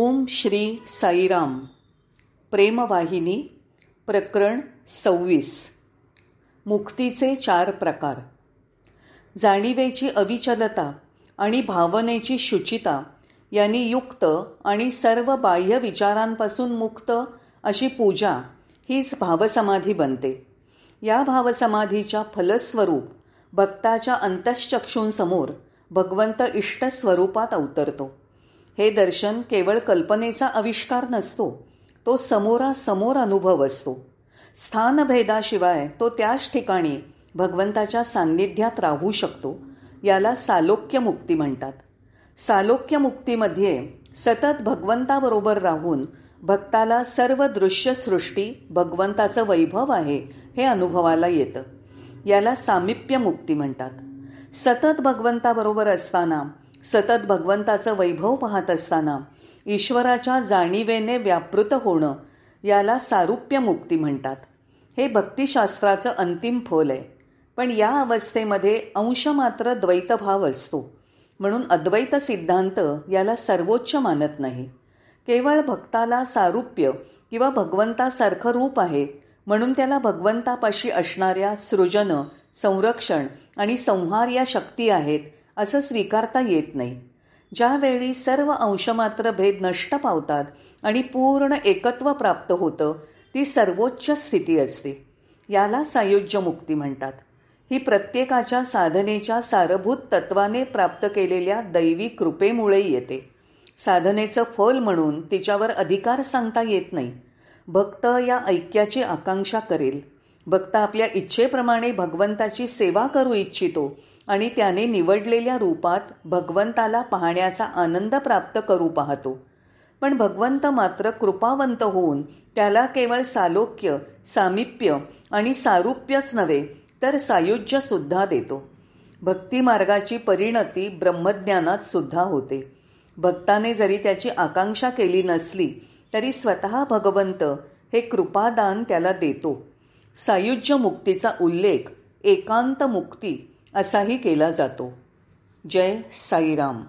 ओम श्री साईराम प्रेमवाहिनी प्रकरण सव्वीस मुक्तीचे चार प्रकार जाणीवेची अविचलता आणि भावनेची शुचिता यांनी युक्त आणि सर्व बाह्य विचारांपासून मुक्त अशी पूजा हीच भावसमाधी बनते या भावसमाधीच्या फलस्वरूप भक्ताच्या अंतश्चक्षूंसमोर भगवंत इष्टस्वरूपात अवतरतो हे दर्शन केवळ कल्पनेचा आविष्कार नसतो तो समोरासमोर अनुभव असतो स्थानभेदाशिवाय तो त्याच ठिकाणी भगवंताच्या सान्निध्यात राहू शकतो याला सालोक्य मुक्ती म्हणतात सालोक्य मुक्तीमध्ये सतत भगवंताबरोबर राहून भक्ताला सर्व दृश्यसृष्टी भगवंताचं वैभव आहे हे अनुभवाला येतं याला सामिप्य मुक्ती म्हणतात सतत भगवंताबरोबर असताना सतत भगवंताचं वैभव पाहत असताना ईश्वराच्या जाणीवेने व्यापृत होणं याला सारुप्य मुक्ती म्हणतात हे भक्तिशास्त्राचं अंतिम फोल आहे पण या अवस्थेमध्ये अंश मात्र द्वैतभाव असतो म्हणून अद्वैत सिद्धांत याला सर्वोच्च मानत नाही केवळ भक्ताला सारुप्य किंवा भगवंतासारखं रूप आहे म्हणून त्याला भगवंतापाशी असणाऱ्या सृजन संरक्षण आणि संहार या शक्ती आहेत असं स्वीकारता येत नाही ज्यावेळी सर्व अंशमात्र भेद नष्ट पावतात आणि पूर्ण एकत्व प्राप्त होतं ती सर्वोच्च स्थिती असते याला सायुज्य मुक्ती म्हणतात ही प्रत्येकाच्या साधनेच्या सारभूत तत्वाने प्राप्त केलेल्या दैवी कृपेमुळे येते साधनेचं फल म्हणून तिच्यावर अधिकार सांगता येत नाही भक्त या ऐक्याची आकांक्षा करेल भक्त आपल्या इच्छेप्रमाणे भगवंताची सेवा करू इच्छितो आणि त्याने निवडलेल्या रूपात भगवंताला पाहण्याचा आनंद प्राप्त करू पाहतो पण भगवंत मात्र कृपावंत होऊन त्याला केवळ सालोक्य सामिप्य आणि सारुप्यच नव्हे तर सायुज्यसुद्धा देतो भक्तिमार्गाची परिणती ब्रह्मज्ञानात सुद्धा होते भक्ताने जरी त्याची आकांक्षा केली नसली तरी स्वतः भगवंत हे कृपादान त्याला देतो सायुज्य मुक्तीचा उल्लेख एकांत मुक्ती असाही केला जातो जय साईराम